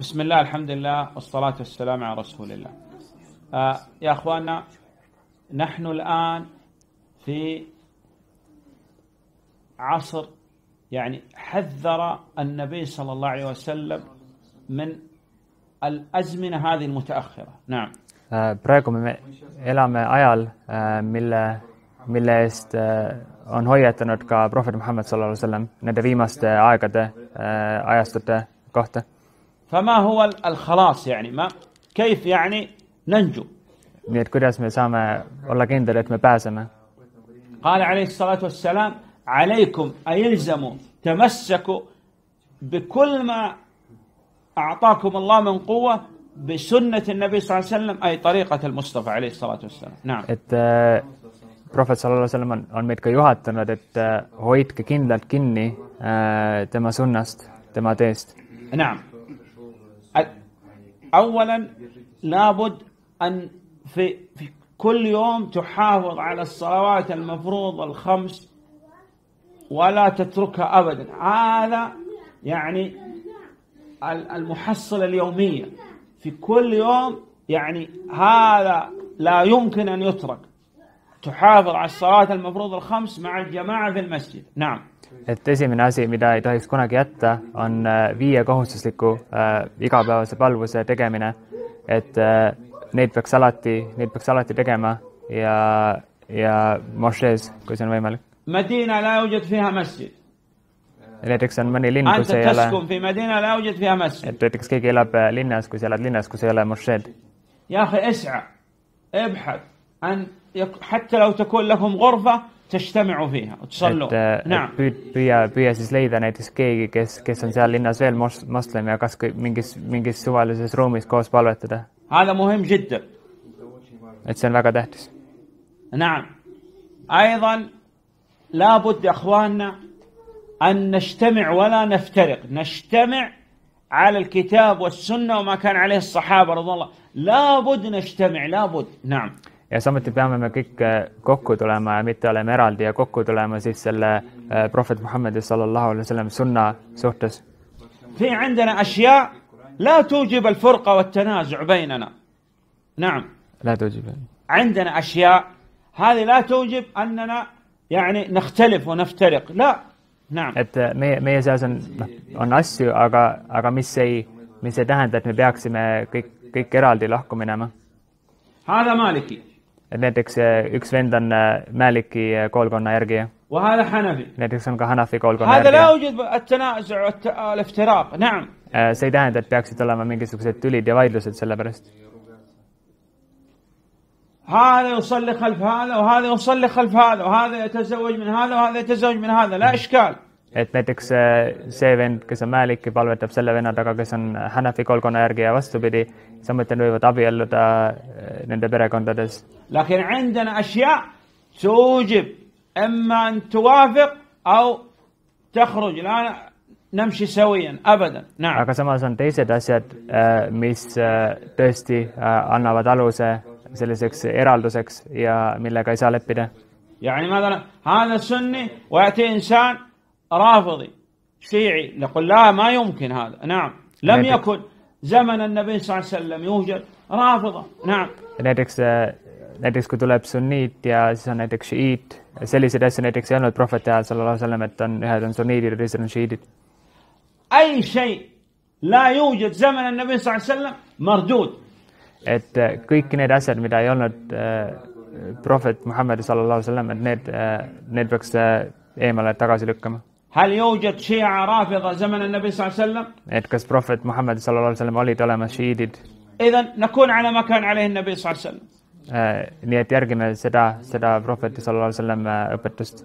بسم الله الحمد لله والصلاة والسلام على رسول الله آه يا أخواننا نحن الآن في عصر يعني حذر النبي صلى الله عليه وسلم من الأزمنة هذه المتأخرة نعم praegu me elame ajal, mille, mille eest on hoiatanud ka prohvet Muhamed sallallahu alaihi wasallam nende viimaste aegade ajastute kohta فما هو الخلاص يعني ما كيف يعني ننجو ميت كوداس kuidas me saame olla kindel et me قال عليه الصلاة والسلام عليكم أيلزموا تمسكوا بكل ما أعطاكم الله من قوة بسنة النبي صلى الله عليه وسلم أي طريقة المصطفى عليه الصلاة والسلام نعم et äh, prohvet sallallahu alaihi on, on meid ka juhatanud et äh, hoidke kindlalt kinni äh, tema sunnast tema teest نعم أولا لابد أن في, في كل يوم تحافظ على الصلوات المفروض الخمس ولا تتركها أبدا هذا يعني المحصلة اليومية في كل يوم يعني هذا لا يمكن أن يترك تحافظ على الصلاة المفروض الخمس مع الجماعة في المسجد نعم et esimene asi, mida ei tohiks kunagi jätta, on äh, viie kohustusliku äh, igapäevase palvuse tegemine. et äh, neid peaks alati, neid peaks alati tegema ja, ja mošees, kui see on võimalik. Medina la yujud fiha masjid. näiteks on mõni linn, kus ei ole. Medina la yujud fiha masjid. et näiteks keegi elab äh, linnas, kui sa elad linnas, kus ei ole mošeed. jah, esa, ebhad أن يك... حتى لو تكون لهم غرفة تجتمعوا فيها وتصلوا et, نعم بيا püüa, püüa siis leida näiteks كيس kes, kes on seal linnas veel moslem ja kas mingis, mingis suvalises ruumis koos هذا مهم جدا اتسن لاكا tähtis. نعم أيضا لابد يا أخواننا أن نجتمع ولا نفترق نجتمع على الكتاب والسنة وما كان عليه الصحابة رضي الله لابد نجتمع لابد نعم ja samuti peame me kõik äh, kokku tulema ja mitte olema eraldi ja kokku tulema siis selle äh, prohvet Muhamedi sallallahu alaihi wasallam sunna suhtes. في عندنا أشياء لا توجب الفرقة والتنازع بيننا نعم لا توجب عندنا أشياء هذه لا توجب أننا يعني نختلف ونفترق لا نعم et äh, meie meie seas on noh, on asju aga aga mis ei mis ei tähenda et me peaksime kõik kõik eraldi lahku minema هذا مالكي et näiteks eh, üks vend on eh, Maliki eh, koolkonna järgi. näiteks on ka Hanafi koolkonna järgi. see ei tähenda, et peaksid olema mingisugused tülid ja vaidlused selle pärast. هذا يصلي خلف هذا وهذا يصلي خلف هذا وهذا يتزوج من هذا وهذا يتزوج من هذا لا إشكال et näiteks äh, see vend, kes on mäeliki, palvetab selle venna taga, kes on Hanafi kolkonna järgi ja vastupidi, samuti nad võivad abielluda äh, nende perekondades. لكن عندنا أشياء توجب إما أن توافق أو تخرج لا نمشي سويا أبدا نعم aga samas on teised asjad, äh, mis tõesti annavad aluse selliseks eralduseks ja millega ei saa leppida. يعني مثلا هذا سني ويأتي إنسان رافضي شيعي نقول لا ما يمكن هذا نعم لم يكن زمن النبي صلى الله عليه وسلم يوجد raafida, näe. näiteks, näiteks kui tuleb sunniit ja siis on näiteks šiiit, selliseid asju näiteks ei olnud prohveti ajal sallallahu alaihi wasallam, et on ühed on sunniidid ja teised on šiiidid. ei şey, la yujud zaman an-nabi sallallahu alaihi wasallam mardud. et kõik need asjad, mida ei olnud äh, prohvet Muhamed sallallahu alaihi wasallam, et need äh,, need peaks äh, eemale tagasi lükkama هل يوجد شيعة رافضة زمن النبي صلى الله عليه وسلم؟ Because Prophet محمد صلى الله عليه وسلم اولي تلا shiidid. إذا نكون على ما كان عليه النبي صلى الله عليه وسلم. نيت يرجم سدا سدا بروفيت صلى الله عليه وسلم أبتست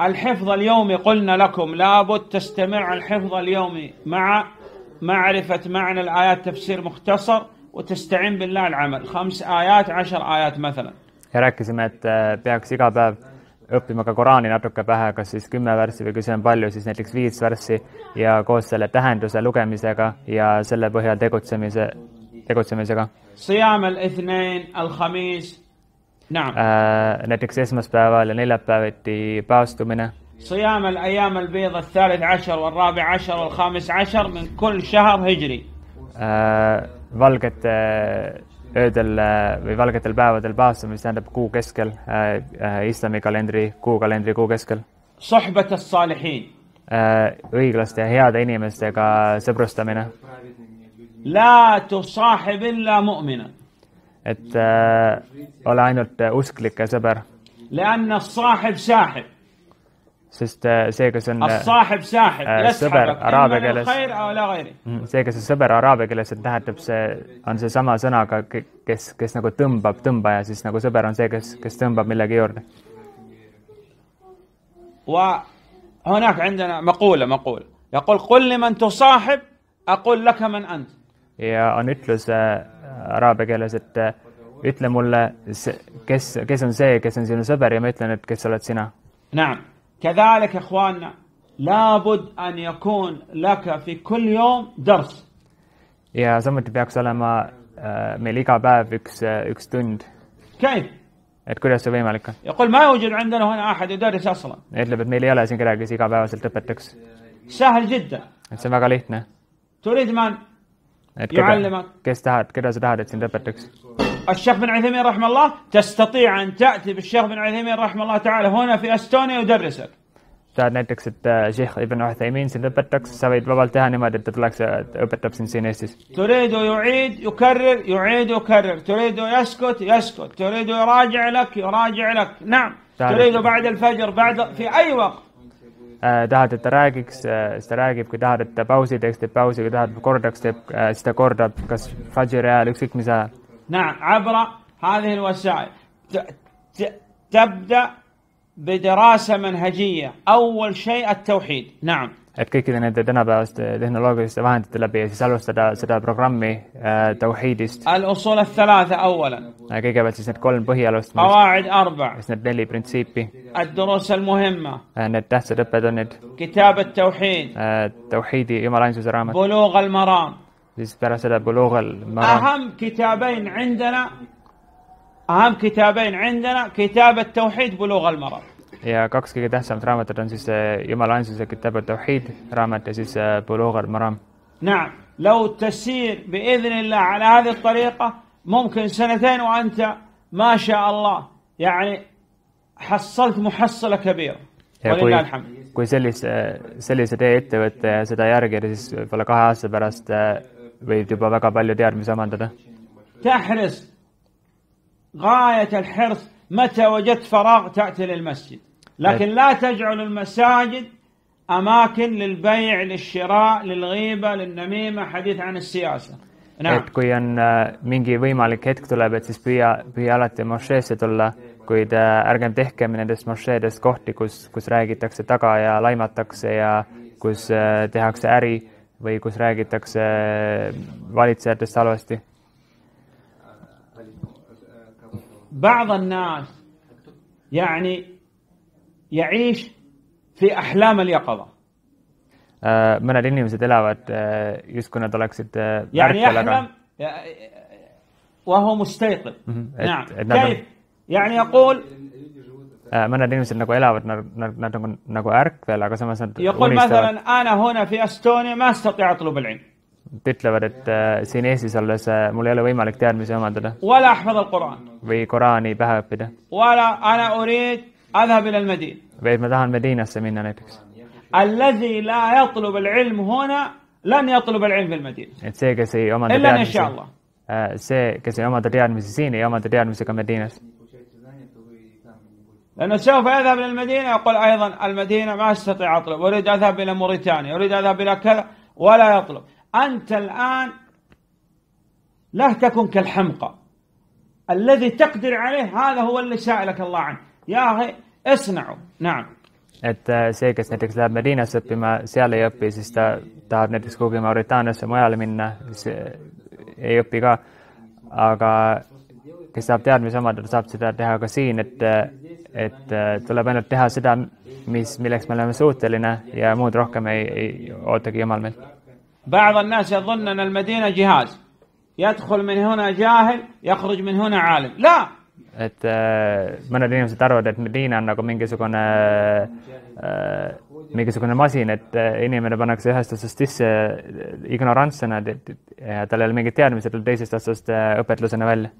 الحفظ اليومي قلنا لكم لابد تستمع الحفظ اليومي مع معرفة معنى الآيات تفسير مختصر وتستعين بالله العمل خمس آيات عشر آيات مثلا. ja مات et äh, peaks õppima ka Koraani natuke pähe, kas siis kümme värssi või kui see on palju, siis näiteks viis värssi ja koos selle tähenduse lugemisega ja selle põhjal tegutsemise, tegutsemisega. Äh, näiteks esmaspäeval ja neljapäeviti paastumine. صيام الأيام البيض الثالث عشر والرابع عشر والخامس عشر من كل شهر هجري. valgete öödel äh, või valgetel päevadel päästa, mis tähendab kuu keskel äh,, äh islami kalendri, kuukalendri kuu keskel. Äh, õiglaste ja heade inimestega sõbrustamine. et äh, ole ainult usklike sõber sest seega äh, see on äh, äh mm, sõber araabia keeles, seega see sõber araabia keeles, et tähendab, see on seesama sõna ka, kes, kes nagu tõmbab tõmbaja, siis nagu sõber on see, kes, kes tõmbab millegi juurde. وهناك عندنا مقولة مقولة يقول قل لمن تصاحب أقول لك من أنت ja on ütlus äh, araabia keeles, et ütle mulle, kes, kes on see, kes on sinu sõber ja ma ütlen, et kes oled sina. نعم كذلك اخواننا لابد ان يكون لك في كل يوم درس يا زمت بك سلامة آه، مليكا باب اكس آه، اكس توند كيف؟ اتكر يا مالك يقول ما يوجد عندنا هنا احد يدرس اصلا اتلب مليا لازم كذا كذا كذا بس التبتكس سهل جدا اتسمع عليه تريد من؟ يعلمك كيف تهاد كذا زدهاد اتسمع التبتكس الشيخ بن عثيمين رحمه الله تستطيع أن تأتي بالشيخ بن عثيمين رحمه الله تعالى هنا في أستونيا يدرسك saad näiteks, et Sheikh Ibn Uthaymin sind õpetaks, sa võid vabalt teha niimoodi, et ta tuleks ja õpetab sind siin Eestis. tahad, et ta räägiks, siis ta räägib, kui tahad, et ta pausi teeks, teeb pausi, kui tahad, kordaks, teeb, siis ta kordab, kas fajri ajal, ükskõik mis ajal نعم عبر هذه الوسائل تبدأ بدراسة منهجية أول شيء التوحيد نعم et kõikide nende tänapäevaste tehnoloogiliste vahendite läbi ja siis alustada seda programmi äh, tauhiidist. kõigepealt siis need kolm põhialust, siis need neli printsiipi. Need tähtsad õppetunnid. tauhiidi, jumala ainsuse raamat. بالنسبة بلوغ المرأة أهم كتابين عندنا أهم كتابين عندنا كتاب التوحيد بلوغ المرأة ja kaks kõige tähtsamat raamatut on siis Jumala ainsuse kitab al-Tawhid raamat ja siis Bulugh al-Maram. نعم لو التسير بإذن الله على هذه الطريقة ممكن سنتين وأنت ما شاء الله يعني حصلت محصلة كبيرة ولله الحمد. kui sellise, sellise tee ette võtta ja seda järgida, siis võib-olla kahe aasta pärast võid juba väga palju teadmisi omandada. متى وجدت فراغ تأتي للمسجد لكن لا تجعل المساجد أماكن للبيع للشراء للغيبة للنميمة حديث عن السياسة نعم. et kui on äh, mingi võimalik hetk tuleb, et siis püüa, püüa alati mošeesse tulla, kuid äh, ärgem tehkem nendest mošeedest kohti, kus, kus räägitakse taga ja laimatakse ja kus äh, tehakse äri või kus räägitakse valitsejatest halvasti? بعض الناس يعني يعيش في أحلام اليقظة mõned inimesed elavad äh, justkui nad oleksid يعني أحلام وهو مستيقظ نعم كيف يعني يقول من الذين يصير نقول إلى نر نر نتم نقول أرك فلا قسم مثلا يقول مثلا أنا هنا في أستونيا ما أستطيع أطلب العلم تطلع بدت سينيسي سلسة مليلة وين مالك تيار مسيح ما تده ولا أحفظ القرآن في قرآني بها بده ولا أنا أريد أذهب إلى المدينة بيت مذهب المدينة سمينا نتكس الذي لا يطلب العلم هنا لن يطلب العلم في المدينة إتسي إلا إن شاء الله إتسي كسي أمان تيار مسيح سيني أمان تيار مسيح كمدينة لأنه سوف يذهب إلى المدينة يقول أيضا المدينة ما أستطيع أطلب أريد أذهب إلى موريتانيا أريد أذهب إلى كذا ولا يطلب أنت الآن لا تكن كالحمقى الذي تقدر عليه هذا هو اللي سألك الله عنه يا أخي اصنعوا نعم et että kes näiteks läheb Medinas õppima, seal ei õpi, siis ta tahab näiteks kuhugi Mauritaaniasse mujale minna, siis ei õpi ka. aga kes tahab teadmisi omandada, saab seda teha ka siin, et, et tuleb ainult teha seda, mis, milleks me oleme suuteline ja muud rohkem ei, ei ootagi Jumal meilt. بعض الناس يظن أن المدينة جهاز يدخل من هنا جاهل يخرج من هنا عالم لا et äh, mõned inimesed arvavad, et Medina on nagu mingisugune äh,, mingisugune masin, et äh, inimene pannakse ühest otsast sisse äh, ignorantsena, tal ei ole mingit teadmist, ta tuleb teisest otsast äh, õpetlusena välja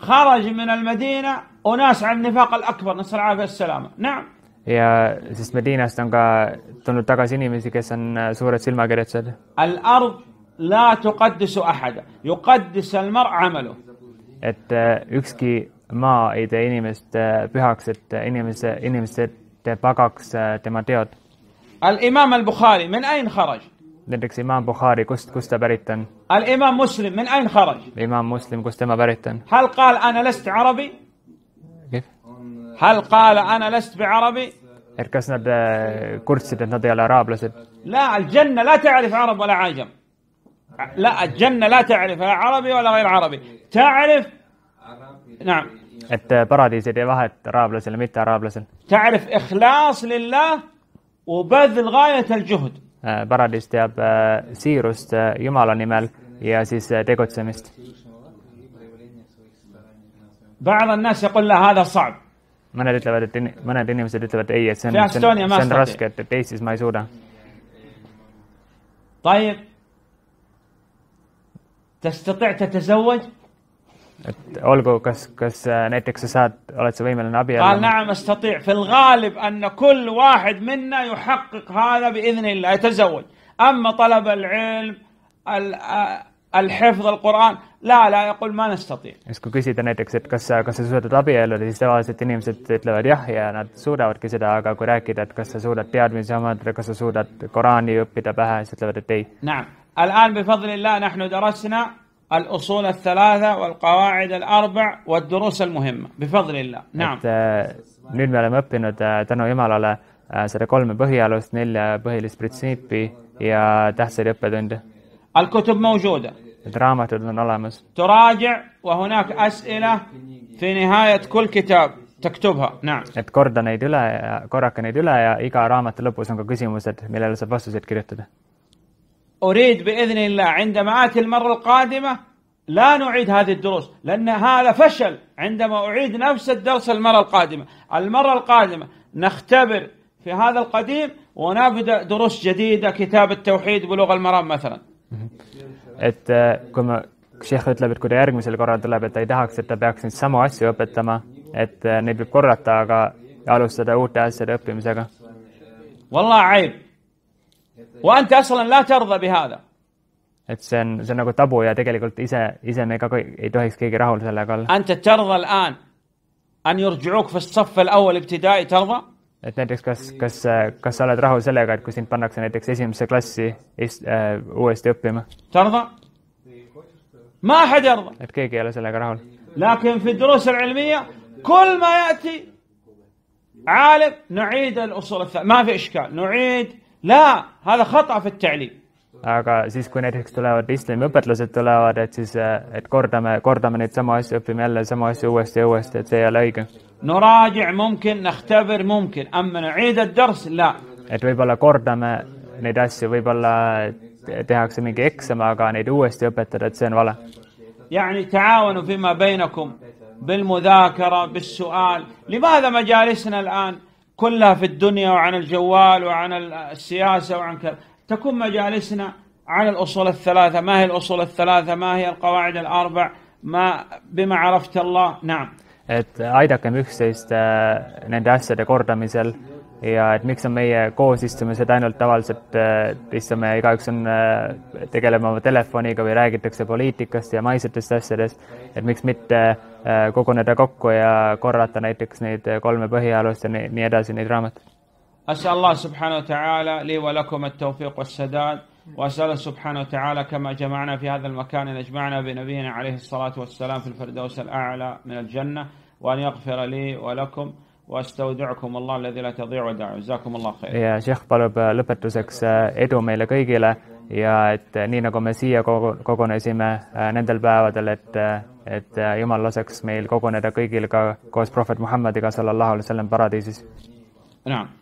خرج من المدينة أناس على النفاق الأكبر نسأل العافية والسلامة نعم يا سيس مدينة استنقا تنو تقاسيني ميسي كيسن سورة سلمة قريت الأرض لا تقدس أحدا يقدس المرء عمله et äh, ükski maa ei tee inimest äh, pühaks et äh, inimese inimesed teevad pagaks tema teod Nendeks Imam Bukhari, kust, kust ta pärit on? imam Muslim min ain kharaj Imam Muslim, kust tema pärit on? هل قال أنا لست hal qal ana lest أنا arabi بعربي؟ kas nad kurtsid, et nad ei ole araablased? la لا الجنة لا تعرف عرب ولا عجم لا الجنة لا تعرف لا عربي ولا غير عربي تعرف نعم et paradiisid ei vahet araablasel ja mittearaablasel. تعرف إخلاص لله وبذل غاية الجهد Äh, paradiis teab äh, siirust äh, Jumala nimel ja siis tegutsemist. mõned ütlevad, et in, mõned inimesed ütlevad ei, et see on, see on, see on raske, et, et Eestis ma ei suuda. طيب تستطيع تتزوج et olgu, kas, kas näiteks sa saad, oled sa võimeline abi abielluma نعم استطيع في الغالب أن كل واحد منا يحقق kui küsida näiteks et kas sa kas sa suudad abielluda siis tavaliselt inimesed ütlevad jah ja nad suudavadki seda aga kui rääkida et kas sa suudad teadmisi omandada kas sa suudad Koraani õppida pähe siis ütlevad et ei نعم الأصول الثلاثة والقواعد الأربع والدروس المهمة بفضل الله نعم äh, nüüd me oleme õppinud äh, tänu Jumalale äh, seda kolme põhialust, nelja põhilist printsiipi ja tähtsaid õppetunde. Need raamatud on olemas. et korda neid üle, korrake neid üle ja iga raamatu lõpus on ka küsimused, millele saab vastuseid kirjutada أريد بإذن الله عندما آتي المرة القادمة لا نعيد هذه الدروس لأن هذا فشل عندما أعيد نفس الدرس المرة القادمة المرة القادمة نختبر في هذا القديم ونبدأ دروس جديدة كتاب التوحيد بلغة المرام مثلا et äh, kui ma Šehh ütleb, et kui ta järgmisel korral tuleb, et ta ei tahaks, et ta peaks nüüd samu asju õpetama, et äh, neid võib korrata, aga alustada uute asjade õppimisega. وأنت أصلا لا ترضى بهذا et see on see on nagu tabu ja tegelikult ise ise me ka ei tohiks keegi rahul sellega olla أنت ترضى الآن أن يرجعوك في الصف الأول ابتدائي ترضى et näiteks kas, kas, kas sa oled rahul sellega, et kui sind pannakse näiteks esimesse klassi eest, äh, uuesti õppima? et keegi ei ole sellega rahul. كل ما يأتي عالم نعيد الأصول الثانية ما في إشكال نعيد لا هذا خطأ في التعليم aga siis, kui näiteks tulevad islami õpetlased tulevad, et siis, et kordame, kordame neid samu asju, õpime jälle samu asju uuesti ja uuesti, et see ei ole õige. et võib-olla kordame neid asju, võib-olla tehakse mingi eksam, aga neid uuesti õpetada, et see on vale. يعني تعاونوا فيما بينكم بالمذاكرة بالسؤال لماذا مجالسنا الآن كلها في الدنيا وعن الجوال وعن السياسة وعن كذا تكون مجالسنا على الأصول الثلاثة ما هي الأصول الثلاثة ما هي القواعد الأربع ما بما عرفت الله نعم et aidakem üksteist äh, nende asjade kordamisel ja et miks on meie koos istumised ainult tavaliselt äh, istume, igaüks on, äh, tegeleme oma telefoniga või räägitakse poliitikast ja maisetest asjadest, et miks mitte äh, Äh, koguneda kokku ja korrata näiteks neid äh, kolme põhialust ja nii edasi, neid raamatuid. أسأل الله سبحانه وتعالى لي ولكم التوفيق والسداد وأسأله سبحانه وتعالى كما جمعنا في هذا المكان أن يجمعنا بنبينا عليه الصلاة والسلام في الفردوس الأعلى من الجنة وأن يغفر لي ولكم واستودعكم الله الذي لا تضيع وداعه جزاكم الله خير. يا شيخ طلب لبتوسكس إدو meile kõigile ja et eh, nii nagu me siia kogunesime eh, nendel päevadel, et, eh, et Jumal laseks meil koguneda kõigil ka koos prohvet Muhammediga sallallahu alaihi wasallam paradiisis. tänan